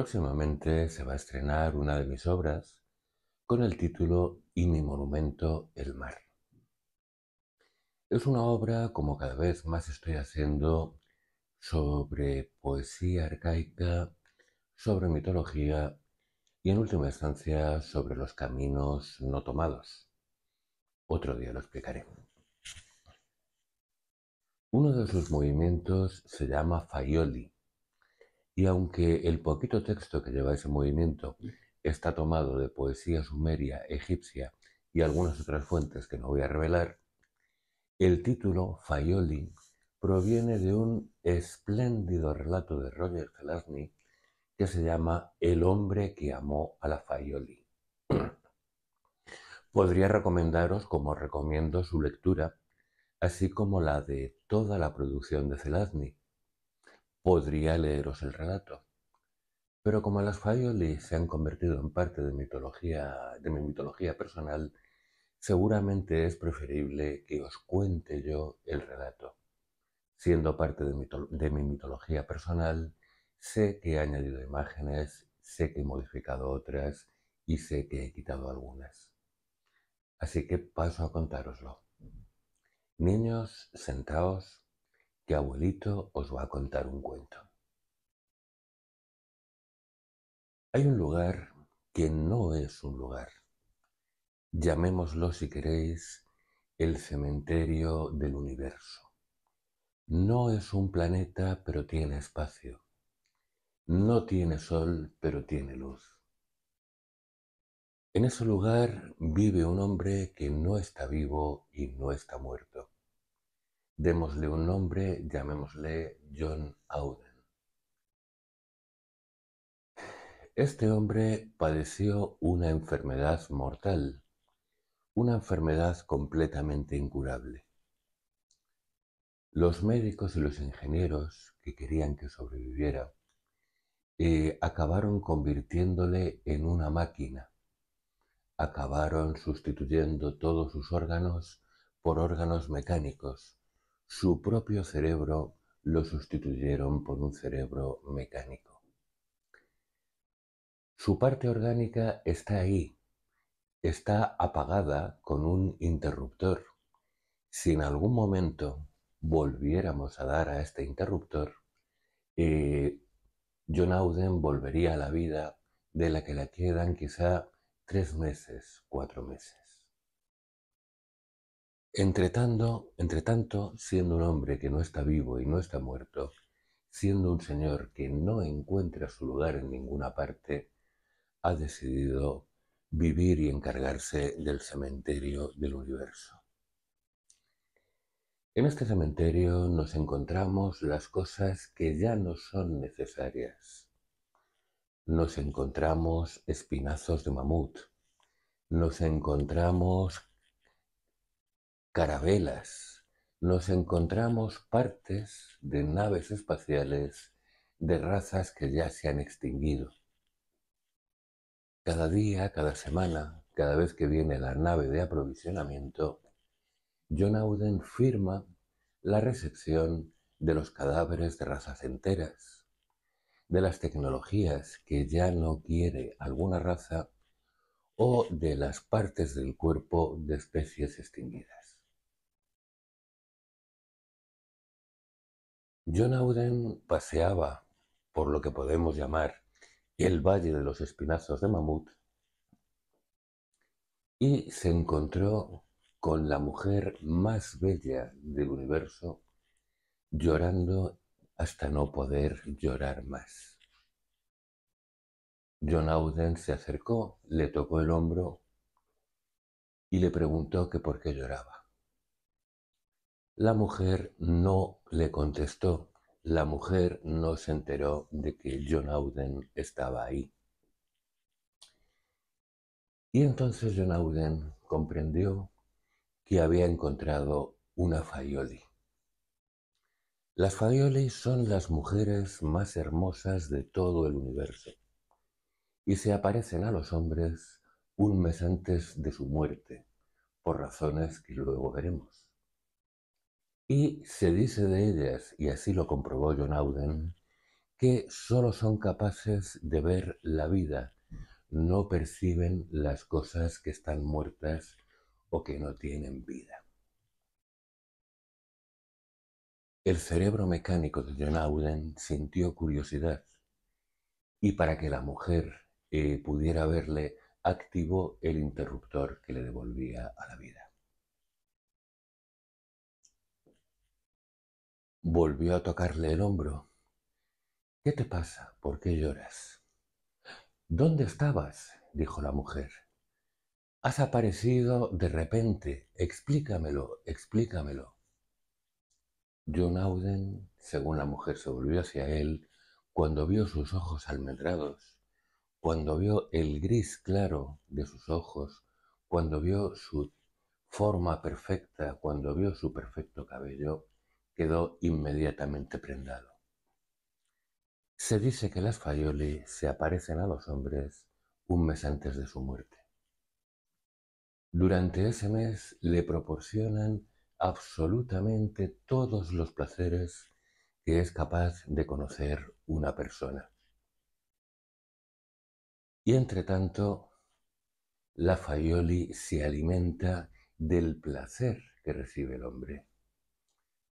Próximamente se va a estrenar una de mis obras con el título Y mi monumento, el mar. Es una obra, como cada vez más estoy haciendo, sobre poesía arcaica, sobre mitología y en última instancia sobre los caminos no tomados. Otro día lo explicaré. Uno de sus movimientos se llama Fayoli. Y aunque el poquito texto que lleva ese movimiento está tomado de poesía sumeria, egipcia y algunas otras fuentes que no voy a revelar, el título Faioli proviene de un espléndido relato de Roger Zelazny que se llama El hombre que amó a la Faioli. Podría recomendaros, como recomiendo, su lectura, así como la de toda la producción de Zelazny, podría leeros el relato. Pero como las Faioli se han convertido en parte de, mitología, de mi mitología personal, seguramente es preferible que os cuente yo el relato. Siendo parte de, de mi mitología personal, sé que he añadido imágenes, sé que he modificado otras y sé que he quitado algunas. Así que paso a contároslo. Niños, sentaos, abuelito os va a contar un cuento. Hay un lugar que no es un lugar. Llamémoslo, si queréis, el cementerio del universo. No es un planeta, pero tiene espacio. No tiene sol, pero tiene luz. En ese lugar vive un hombre que no está vivo y no está muerto. Démosle un nombre, llamémosle John Auden. Este hombre padeció una enfermedad mortal, una enfermedad completamente incurable. Los médicos y los ingenieros que querían que sobreviviera eh, acabaron convirtiéndole en una máquina, acabaron sustituyendo todos sus órganos por órganos mecánicos su propio cerebro lo sustituyeron por un cerebro mecánico. Su parte orgánica está ahí, está apagada con un interruptor. Si en algún momento volviéramos a dar a este interruptor, eh, John Auden volvería a la vida de la que le quedan quizá tres meses, cuatro meses. Entretanto, tanto, siendo un hombre que no está vivo y no está muerto, siendo un señor que no encuentra su lugar en ninguna parte, ha decidido vivir y encargarse del cementerio del universo. En este cementerio nos encontramos las cosas que ya no son necesarias. Nos encontramos espinazos de mamut, nos encontramos carabelas, nos encontramos partes de naves espaciales de razas que ya se han extinguido. Cada día, cada semana, cada vez que viene la nave de aprovisionamiento, John Auden firma la recepción de los cadáveres de razas enteras, de las tecnologías que ya no quiere alguna raza o de las partes del cuerpo de especies extinguidas. John Auden paseaba por lo que podemos llamar el Valle de los Espinazos de Mamut y se encontró con la mujer más bella del universo llorando hasta no poder llorar más. John Auden se acercó, le tocó el hombro y le preguntó que por qué lloraba. La mujer no le contestó. La mujer no se enteró de que John Auden estaba ahí. Y entonces John Auden comprendió que había encontrado una faioli. Las faioli son las mujeres más hermosas de todo el universo y se aparecen a los hombres un mes antes de su muerte, por razones que luego veremos. Y se dice de ellas, y así lo comprobó John Auden, que solo son capaces de ver la vida, no perciben las cosas que están muertas o que no tienen vida. El cerebro mecánico de John Auden sintió curiosidad y para que la mujer eh, pudiera verle, activó el interruptor que le devolvía a la vida. Volvió a tocarle el hombro. ¿Qué te pasa? ¿Por qué lloras? ¿Dónde estabas? dijo la mujer. Has aparecido de repente. Explícamelo, explícamelo. John Auden, según la mujer, se volvió hacia él cuando vio sus ojos almendrados, cuando vio el gris claro de sus ojos, cuando vio su forma perfecta, cuando vio su perfecto cabello, quedó inmediatamente prendado. Se dice que las Fayoli se aparecen a los hombres un mes antes de su muerte. Durante ese mes le proporcionan absolutamente todos los placeres que es capaz de conocer una persona. Y entre tanto, la Fayoli se alimenta del placer que recibe el hombre.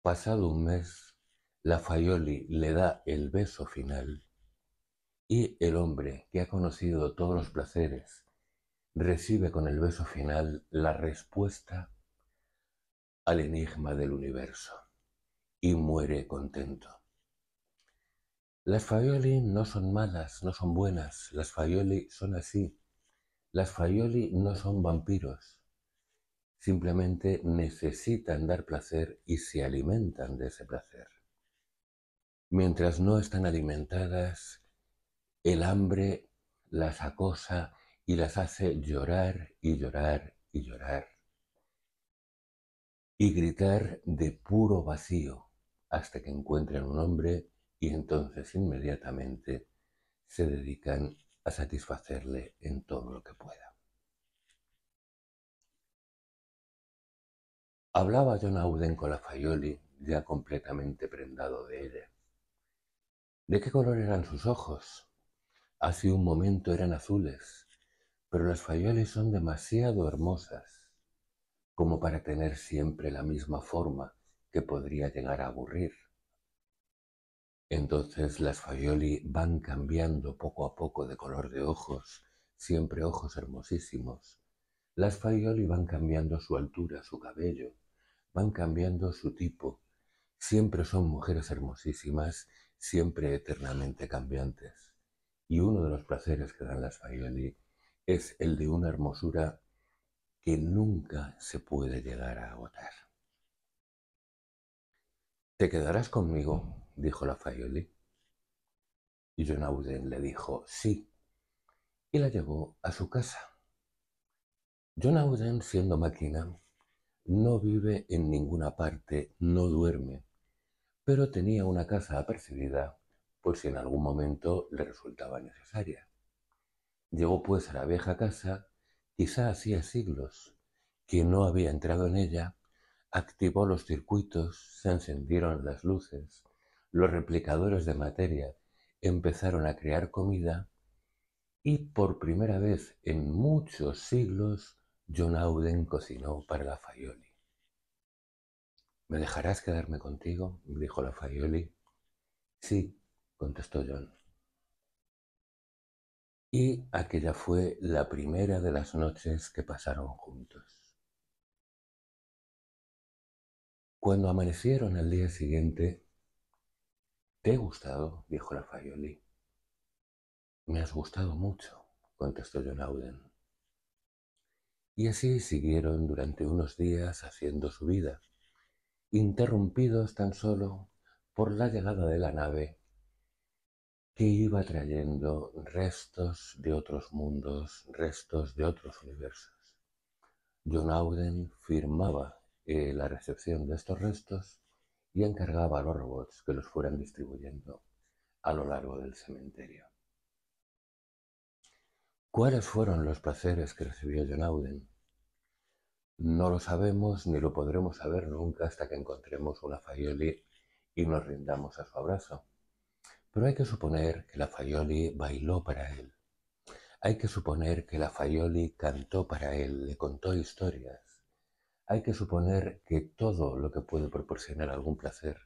Pasado un mes, la Faioli le da el beso final y el hombre que ha conocido todos los placeres recibe con el beso final la respuesta al enigma del universo y muere contento. Las Faioli no son malas, no son buenas, las Faioli son así, las Faioli no son vampiros, simplemente necesitan dar placer y se alimentan de ese placer. Mientras no están alimentadas, el hambre las acosa y las hace llorar y llorar y llorar. Y gritar de puro vacío hasta que encuentran un hombre y entonces inmediatamente se dedican a satisfacerle en todo lo que pueda. Hablaba John Auden con la Fayoli, ya completamente prendado de ella. ¿De qué color eran sus ojos? Hace un momento eran azules, pero las Fayoli son demasiado hermosas como para tener siempre la misma forma que podría llegar a aburrir. Entonces las Fayoli van cambiando poco a poco de color de ojos, siempre ojos hermosísimos. Las Fayoli van cambiando su altura, su cabello, van cambiando su tipo. Siempre son mujeres hermosísimas, siempre eternamente cambiantes. Y uno de los placeres que dan las Fayoli es el de una hermosura que nunca se puede llegar a agotar. ¿Te quedarás conmigo? dijo la Fayoli. Y John Auden le dijo sí, y la llevó a su casa. John Auden, siendo máquina, no vive en ninguna parte, no duerme, pero tenía una casa apercibida por si en algún momento le resultaba necesaria. Llegó pues a la vieja casa, quizá hacía siglos que no había entrado en ella, activó los circuitos, se encendieron las luces, los replicadores de materia empezaron a crear comida y por primera vez en muchos siglos John Auden cocinó para la Faioli. ¿Me dejarás quedarme contigo? dijo la Faioli. Sí, contestó John. Y aquella fue la primera de las noches que pasaron juntos. Cuando amanecieron al día siguiente, ¿te he gustado? dijo la Faioli. Me has gustado mucho, contestó John Auden. Y así siguieron durante unos días haciendo su vida, interrumpidos tan solo por la llegada de la nave que iba trayendo restos de otros mundos, restos de otros universos. John Auden firmaba eh, la recepción de estos restos y encargaba a los robots que los fueran distribuyendo a lo largo del cementerio. ¿Cuáles fueron los placeres que recibió John Auden? No lo sabemos ni lo podremos saber nunca hasta que encontremos una Fayoli y nos rindamos a su abrazo. Pero hay que suponer que la Fayoli bailó para él. Hay que suponer que la Fayoli cantó para él, le contó historias. Hay que suponer que todo lo que puede proporcionar algún placer,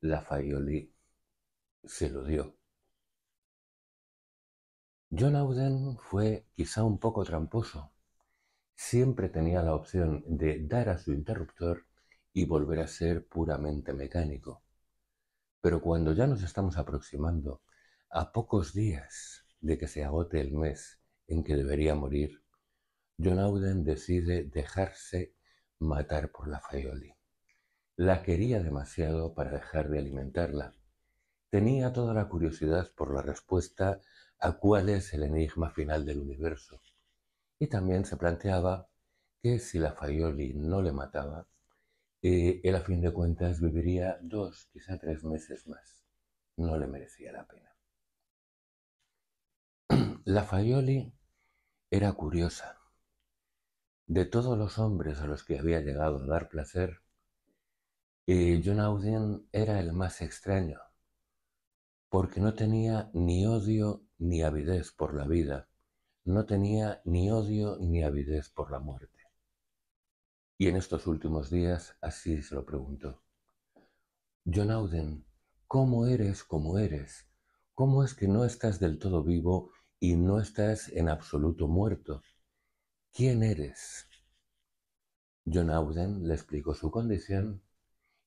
la Fayoli se lo dio. John Auden fue quizá un poco tramposo. Siempre tenía la opción de dar a su interruptor y volver a ser puramente mecánico. Pero cuando ya nos estamos aproximando a pocos días de que se agote el mes en que debería morir, John Auden decide dejarse matar por la Faioli. La quería demasiado para dejar de alimentarla. Tenía toda la curiosidad por la respuesta a cuál es el enigma final del universo. Y también se planteaba que si la Faioli no le mataba, eh, él a fin de cuentas viviría dos, quizá tres meses más. No le merecía la pena. La Faioli era curiosa. De todos los hombres a los que había llegado a dar placer, eh, John Auden era el más extraño, porque no tenía ni odio ni avidez por la vida, no tenía ni odio ni avidez por la muerte. Y en estos últimos días así se lo preguntó. John Auden, ¿cómo eres como eres? ¿Cómo es que no estás del todo vivo y no estás en absoluto muerto? ¿Quién eres? John Auden le explicó su condición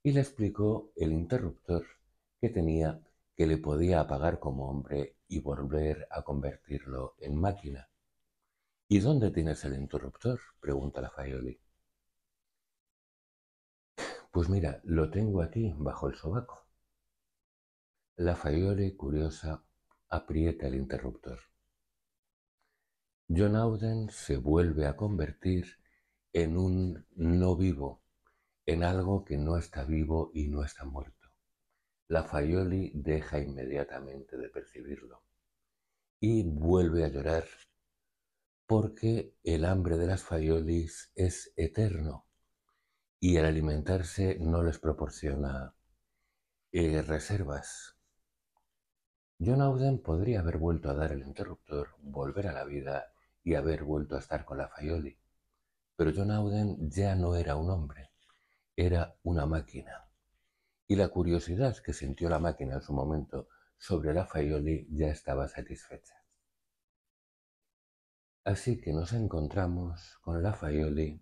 y le explicó el interruptor que tenía que le podía apagar como hombre y volver a convertirlo en máquina. ¿Y dónde tienes el interruptor? pregunta la Faioli. Pues mira, lo tengo aquí, bajo el sobaco. La Faioli, curiosa, aprieta el interruptor. John Auden se vuelve a convertir en un no vivo, en algo que no está vivo y no está muerto la Faioli deja inmediatamente de percibirlo y vuelve a llorar, porque el hambre de las Faiolis es eterno y al alimentarse no les proporciona eh, reservas. John Auden podría haber vuelto a dar el interruptor, volver a la vida y haber vuelto a estar con la Faioli, pero John Auden ya no era un hombre, era una máquina y la curiosidad que sintió la máquina en su momento sobre la Faioli ya estaba satisfecha. Así que nos encontramos con la Faioli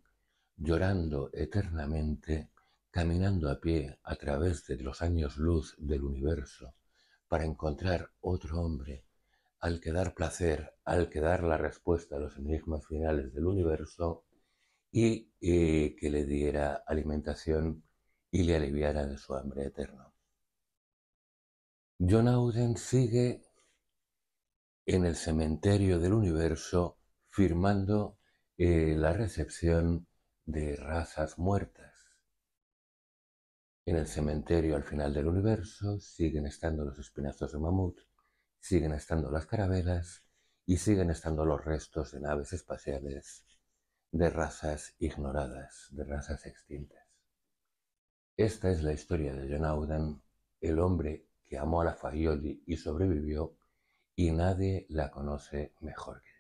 llorando eternamente, caminando a pie a través de los años luz del universo para encontrar otro hombre al que dar placer, al que dar la respuesta a los enigmas finales del universo y eh, que le diera alimentación y le aliviara de su hambre eterno. John Auden sigue en el cementerio del universo firmando eh, la recepción de razas muertas. En el cementerio al final del universo siguen estando los espinazos de mamut, siguen estando las carabelas y siguen estando los restos de naves espaciales de razas ignoradas, de razas extintas. Esta es la historia de John Auden, el hombre que amó a la Fagioli y sobrevivió, y nadie la conoce mejor que